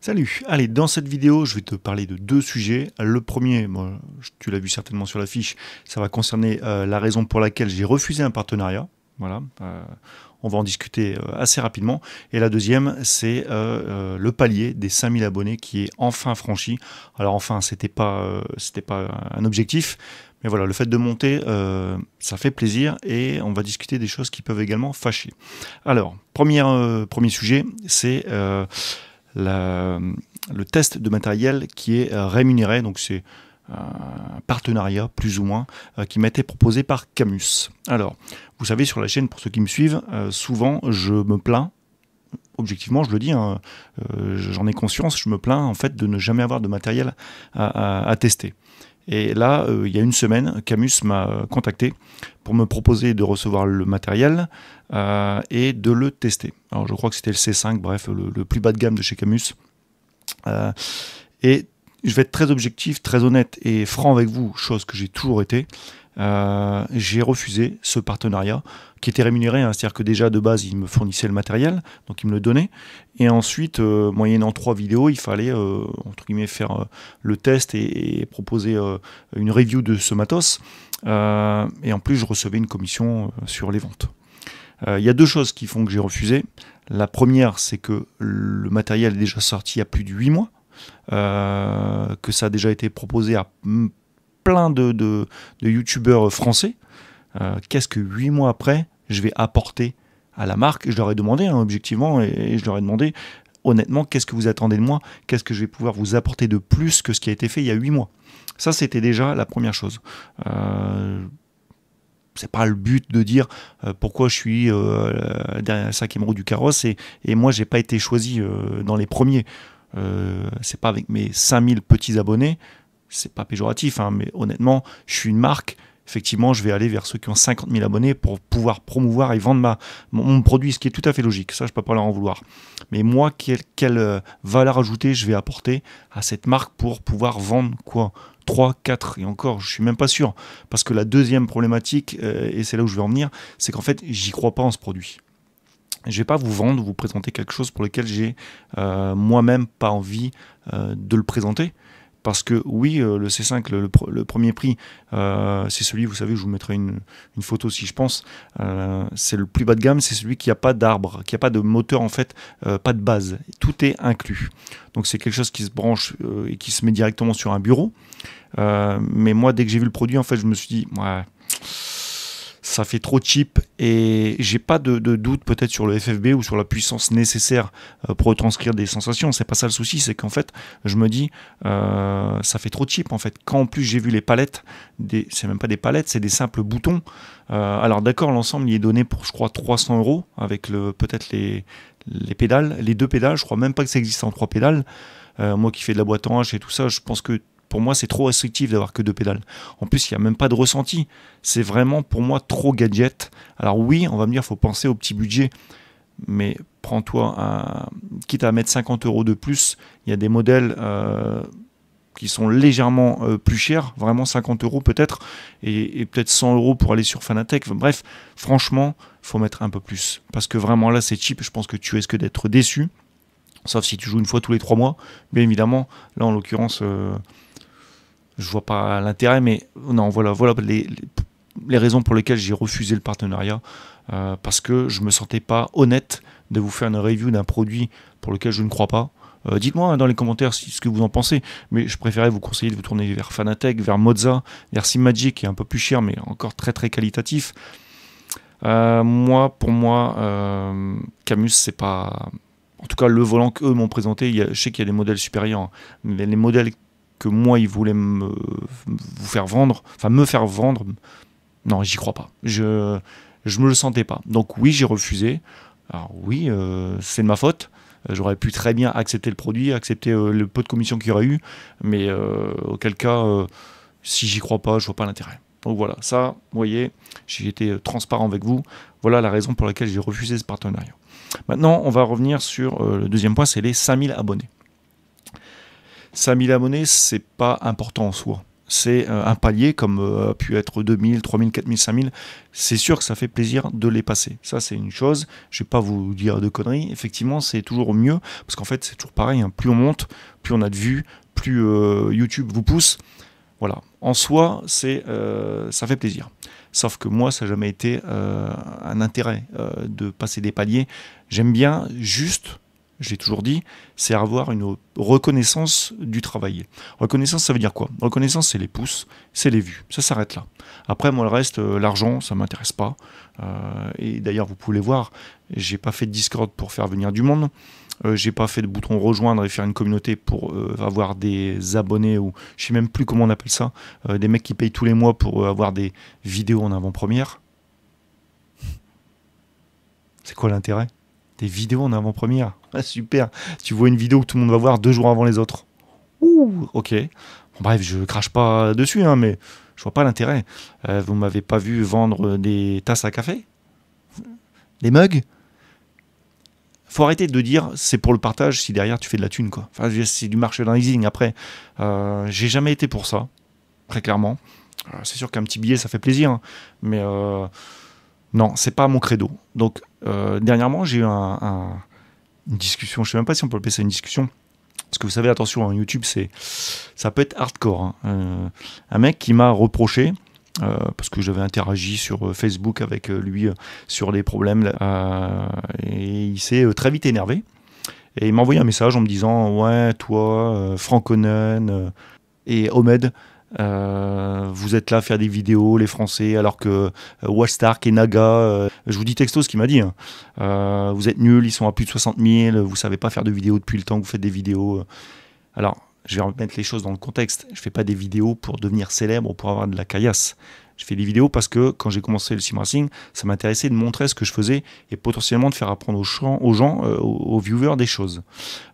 Salut Allez, dans cette vidéo, je vais te parler de deux sujets. Le premier, tu l'as vu certainement sur la fiche, ça va concerner euh, la raison pour laquelle j'ai refusé un partenariat. Voilà, euh, on va en discuter euh, assez rapidement. Et la deuxième, c'est le palier des 5000 abonnés qui est enfin franchi. Alors enfin, c'était pas, pas un objectif, mais voilà, le fait de monter, ça fait plaisir et on va discuter des choses qui peuvent également fâcher. Alors, premier sujet, c'est le test de matériel qui est euh, rémunéré. Donc c'est euh, un partenariat plus ou moins euh, qui m'a été proposé par Camus. Alors, vous savez sur la chaîne, pour ceux qui me suivent, souvent je me plains objectivement, je le dis, hein, j'en ai conscience, je me plains en fait de ne jamais avoir de matériel à tester. Et là, euh, il y a une semaine, Camus m'a contacté pour me proposer de recevoir le matériel euh, et de le tester. Alors je crois que c'était le C5, bref, le, plus bas de gamme de chez Camus. Euh, et je vais être très objectif, très honnête et franc avec vous, chose que j'ai toujours été. Euh, j'ai refusé ce partenariat qui était rémunéré. Hein. C'est-à-dire que déjà de base, ils me fournissaient le matériel, donc ils me le donnaient. Et ensuite, euh, moyennant trois vidéos, il fallait euh, entre guillemets faire le test et, proposer une review de ce matos. et en plus, je recevais une commission sur les ventes. Il y a deux choses qui font que j'ai refusé. La première, c'est que le matériel est déjà sorti il y a plus de 8 mois, que ça a déjà été proposé à plein de, youtubeurs français. Euh, qu'est-ce que huit mois après, je vais apporter à la marque Je leur ai demandé, hein, objectivement, et, je leur ai demandé, honnêtement, qu'est-ce que vous attendez de moi Qu'est-ce que je vais pouvoir vous apporter de plus que ce qui a été fait il y a 8 mois Ça, c'était déjà la première chose. Euh, c'est pas le but de dire euh, pourquoi je suis derrière la cinquième roue du carrosse et, et moi j'ai pas été choisi dans les premiers. c'est pas avec mes 5000 petits abonnés c'est pas péjoratif, hein, mais honnêtement, je suis une marque. Effectivement, je vais aller vers ceux qui ont 50 000 abonnés pour pouvoir promouvoir et vendre ma, mon, produit, ce qui est tout à fait logique. Ça, je ne peux pas leur en vouloir. Mais moi, quelle, euh, valeur ajoutée je vais apporter à cette marque pour pouvoir vendre quoi 3, 4 et encore, je suis même pas sûr. Parce que la deuxième problématique, euh, et c'est là où je vais en venir, c'est qu'en fait, j'y crois pas en ce produit. Je ne vais pas vous vendre, vous présenter quelque chose pour lequel j'ai euh, moi-même pas envie de le présenter. Parce que oui, euh, le C5, le, premier prix, euh, c'est celui, vous savez, je vous mettrai une, une photo si je pense, euh, c'est le plus bas de gamme, c'est celui qui n'a pas d'arbre, qui n'a pas de moteur en fait, pas de base. Tout est inclus. Donc c'est quelque chose qui se branche et qui se met directement sur un bureau. mais moi, dès que j'ai vu le produit, en fait, je me suis dit, ouais ça fait trop cheap et j'ai pas de, doute peut-être sur le FFB ou sur la puissance nécessaire euh, pour retranscrire des sensations. C'est pas ça le souci, c'est qu'en fait, je me dis, euh, ça fait trop cheap en fait. Quand en plus j'ai vu les palettes, des, c'est même pas des palettes, c'est des simples boutons. Euh, alors d'accord, l'ensemble il est donné pour je crois 300 euros avec le peut-être les, les pédales, les deux pédales. Je crois même pas que ça existe en trois pédales. moi qui fais de la boîte en H et tout ça, je pense que pour moi, c'est trop restrictif d'avoir que deux pédales. En plus, il n'y a même pas de ressenti. C'est vraiment, pour moi, trop gadget. Alors oui, on va me dire, faut penser au petit budget. Mais prends-toi, quitte à mettre 50 euros de plus, il y a des modèles... Euh, qui sont légèrement euh, plus chers, vraiment 50 euros peut-être, et, peut-être 100 euros pour aller sur Fanatec. Bref, franchement, faut mettre un peu plus. Parce que vraiment là, c'est cheap, je pense que tu risques d'être déçu. Sauf si tu joues une fois tous les trois mois, bien évidemment. Là, en l'occurrence, euh, je vois pas l'intérêt, mais non, voilà, voilà les, raisons pour lesquelles j'ai refusé le partenariat. Euh, parce que je me sentais pas honnête de vous faire une review d'un produit pour lequel je ne crois pas. Euh, dites-moi hein, dans les commentaires ce que vous en pensez, mais je préférais vous conseiller de vous tourner vers Fanatec, vers Moza, vers Simagic, qui est un peu plus cher, mais encore très très qualitatif. moi, pour moi, Camus, c'est pas, en tout cas le volant qu'eux m'ont présenté, je sais qu'il y a des modèles supérieurs, hein, mais les modèles que moi ils voulaient me, vous faire vendre, enfin me faire vendre, non, j'y crois pas. Je ne me le sentais pas. Donc oui, j'ai refusé. Alors oui, euh, c'est de ma faute. J'aurais pu très bien accepter le produit, accepter euh, le peu de commission qu'il y aurait eu, mais euh, auquel cas, si j'y crois pas, je vois pas l'intérêt. Donc voilà, ça, vous voyez, j'ai été euh, transparent avec vous. Voilà la raison pour laquelle j'ai refusé ce partenariat. Maintenant, on va revenir sur euh, le deuxième point, c'est les 5000 abonnés. 5000 abonnés, c'est pas important en soi. C'est euh, un palier comme a pu être 2000, 3000, 4000, 5000. C'est sûr que ça fait plaisir de les passer. Ça, c'est une chose. Je ne vais pas vous dire de conneries. Effectivement, c'est toujours mieux parce qu'en fait, c'est toujours pareil. Hein. Plus on monte, plus on a de vues, plus YouTube vous pousse voilà. En soi, c'est, euh, ça fait plaisir. Sauf que moi, ça n'a jamais été euh, un intérêt euh, de passer des paliers. J'aime bien juste, j'ai toujours dit, c'est avoir une reconnaissance du travail. Reconnaissance, ça veut dire quoi Reconnaissance, c'est les pouces, c'est les vues. Ça s'arrête là. Après, moi, le reste, l'argent, ça ne m'intéresse pas. et d'ailleurs, vous pouvez voir, j'ai pas fait de Discord pour faire venir du monde. Euh, j'ai pas fait de bouton rejoindre et faire une communauté pour euh, avoir des abonnés ou je sais même plus comment on appelle ça, euh, des mecs qui payent tous les mois pour avoir des vidéos en avant-première. C'est quoi l'intérêt Des vidéos en avant-première. Ah, super. Tu vois une vidéo que tout le monde va voir deux jours avant les autres. Ouh, ok. bref, je crache pas dessus, hein, mais je vois pas l'intérêt. vous m'avez pas vu vendre des tasses à café Des mugs faut arrêter de dire c'est pour le partage si derrière tu fais de la thune quoi. Enfin, c'est du marché merchandising après. Euh, j'ai jamais été pour ça, très clairement. Euh, c'est sûr qu'un petit billet ça fait plaisir, hein. mais euh, non, c'est pas mon credo. Donc dernièrement j'ai eu un, une discussion, je sais même pas si on peut appeler ça une discussion. Parce que vous savez, attention, en hein, YouTube, c'est, ça peut être hardcore. Hein. un mec qui m'a reproché euh, parce que j'avais interagi sur euh, Facebook avec euh, lui sur les problèmes. Euh, et il s'est très vite énervé. Et il m'a envoyé un message en me disant Ouais, toi, Franconen et Omed, euh, vous êtes là à faire des vidéos, les Français, alors que euh, Wastark et Naga, je vous dis texto ce qu'il m'a dit, hein. vous êtes nuls, ils sont à plus de 60 000, vous savez pas faire de vidéos depuis le temps que vous faites des vidéos. Alors, je vais remettre les choses dans le contexte. Je fais pas des vidéos pour devenir célèbre ou pour avoir de la caillasse. Je fais des vidéos parce que quand j'ai commencé le simracing, ça m'intéressait de montrer ce que je faisais et potentiellement de faire apprendre aux, gens, aux, gens, euh, viewers des choses.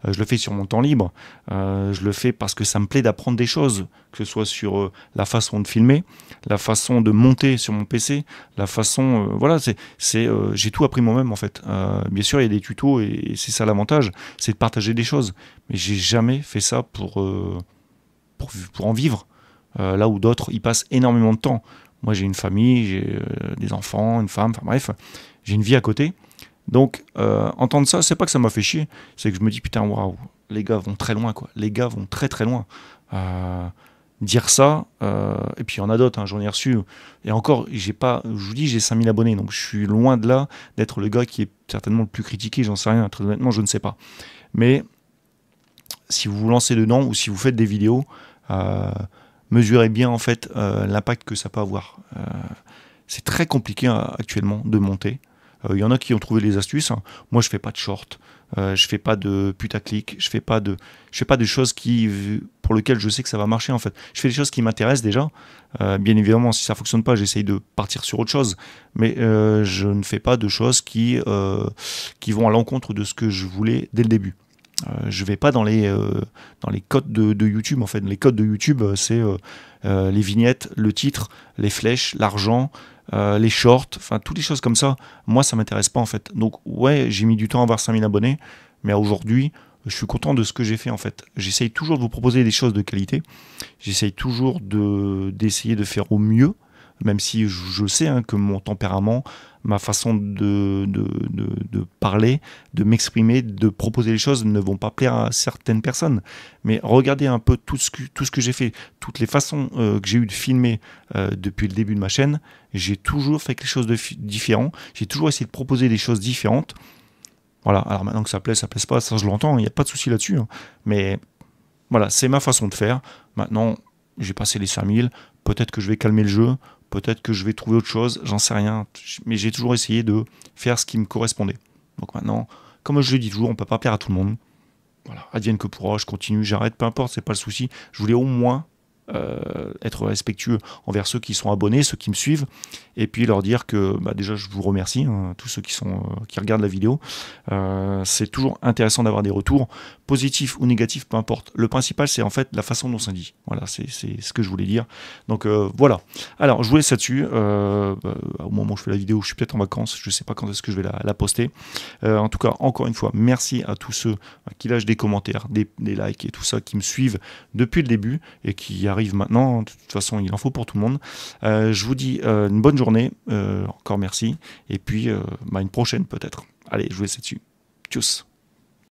Euh, je le fais sur mon temps libre, euh, je le fais parce que ça me plaît d'apprendre des choses, que ce soit sur la façon de filmer, la façon de monter sur mon PC, la façon... voilà, c'est, c'est, j'ai tout appris moi-même en fait. bien sûr, il y a des tutos et, c'est ça l'avantage, c'est de partager des choses. Mais j'ai jamais fait ça pour, pour, en vivre. là où d'autres ils passent énormément de temps. Moi, j'ai une famille, j'ai euh, des enfants, une femme, enfin bref, j'ai une vie à côté. Donc, euh, entendre ça, c'est pas que ça m'a fait chier, c'est que je me dis putain, waouh, les gars vont très loin, quoi. Les gars vont très très loin. Euh, dire ça, et puis il y en a d'autres, hein, j'en ai reçu. Et encore, j'ai pas, je vous dis, j'ai 5000 abonnés, donc je suis loin de là d'être le gars qui est certainement le plus critiqué, j'en sais rien, très honnêtement, je ne sais pas. Mais si vous vous lancez dedans ou si vous faites des vidéos, mesurer bien en fait euh, l'impact que ça peut avoir. Euh, c'est très compliqué euh, actuellement de monter. Il y en a qui ont trouvé les astuces. Hein. Moi, je fais pas de short, je fais pas de putaclic, je fais pas de, je fais pas de choses qui, pour lesquelles je sais que ça va marcher en fait. Je fais des choses qui m'intéressent déjà. bien évidemment, si ça fonctionne pas, j'essaye de partir sur autre chose. Mais je ne fais pas de choses qui, qui vont à l'encontre de ce que je voulais dès le début. Euh, je vais pas dans les, euh, codes de, YouTube. En fait, les codes de YouTube, euh, c'est les vignettes, le titre, les flèches, l'argent, les shorts, enfin toutes les choses comme ça, moi ça m'intéresse pas en fait. Donc ouais, j'ai mis du temps à avoir 5000 abonnés, mais aujourd'hui, je suis content de ce que j'ai fait en fait. J'essaye toujours de vous proposer des choses de qualité, j'essaye toujours d'essayer de, faire au mieux, même si je sais hein, que mon tempérament, ma façon de, de, parler, de m'exprimer, de proposer les choses ne vont pas plaire à certaines personnes. Mais regardez un peu tout ce que, que j'ai fait, toutes les façons euh, que j'ai eu de filmer euh, depuis le début de ma chaîne, j'ai toujours fait quelque chose de différent, j'ai toujours essayé de proposer des choses différentes. Voilà, alors maintenant que ça plaît, ça plaît pas, ça je l'entends, il n'y a pas de souci là-dessus. Hein. Mais voilà, c'est ma façon de faire. Maintenant, j'ai passé les 5000, peut-être que je vais calmer le jeu, peut-être que je vais trouver autre chose, j'en sais rien. Mais j'ai toujours essayé de faire ce qui me correspondait. Donc maintenant, comme je le dis toujours, on ne peut pas plaire à tout le monde. Voilà, advienne que pourra, je continue, j'arrête, peu importe, c'est pas le souci. Je voulais au moins euh, être respectueux envers ceux qui sont abonnés, ceux qui me suivent, et puis leur dire que bah, déjà je vous remercie, hein, tous ceux qui, sont, euh, qui regardent la vidéo. Euh, c'est toujours intéressant d'avoir des retours, positifs ou négatifs, peu importe. Le principal, c'est en fait la façon dont ça dit. Voilà, c'est ce que je voulais dire. Donc voilà. Alors, je vous laisse là-dessus. Bah, au moment où je fais la vidéo, je suis peut-être en vacances, je ne sais pas quand est-ce que je vais la, poster. en tout cas, encore une fois, merci à tous ceux qui lâchent des commentaires, des, likes et tout ça, qui me suivent depuis le début et qui arrivent maintenant. De toute façon, il en faut pour tout le monde. Euh, je vous dis euh, une bonne journée. Euh, encore merci. Et puis, bah, une prochaine peut-être. Allez, je vous là dessus. Tchuss.